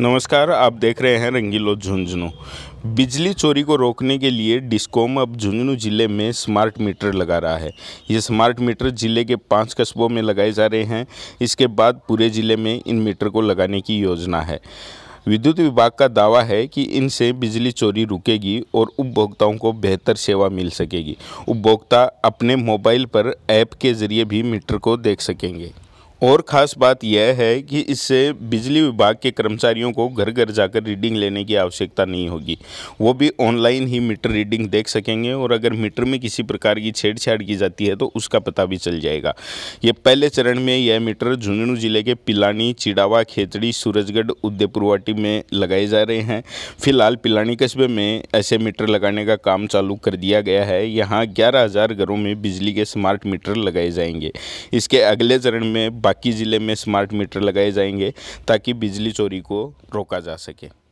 नमस्कार आप देख रहे हैं रंगीलो झुंझुनू बिजली चोरी को रोकने के लिए डिस्कॉम अब झुंझुनू ज़िले में स्मार्ट मीटर लगा रहा है ये स्मार्ट मीटर ज़िले के पांच कस्बों में लगाए जा रहे हैं इसके बाद पूरे ज़िले में इन मीटर को लगाने की योजना है विद्युत विभाग का दावा है कि इनसे बिजली चोरी रुकेगी और उपभोक्ताओं को बेहतर सेवा मिल सकेगी उपभोक्ता अपने मोबाइल पर ऐप के ज़रिए भी मीटर को देख सकेंगे और ख़ास बात यह है कि इससे बिजली विभाग के कर्मचारियों को घर घर जाकर रीडिंग लेने की आवश्यकता नहीं होगी वो भी ऑनलाइन ही मीटर रीडिंग देख सकेंगे और अगर मीटर में किसी प्रकार की छेड़छाड़ की जाती है तो उसका पता भी चल जाएगा ये पहले चरण में यह मीटर झुंझुनू ज़िले के पिलानी चिड़ावा खेतड़ी सूरजगढ़ उदयपुरवाटी में लगाए जा रहे हैं फिलहाल पिलानी कस्बे में ऐसे मीटर लगाने का काम चालू कर दिया गया है यहाँ ग्यारह घरों में बिजली के स्मार्ट मीटर लगाए जाएंगे इसके अगले चरण में बाकी ज़िले में स्मार्ट मीटर लगाए जाएंगे ताकि बिजली चोरी को रोका जा सके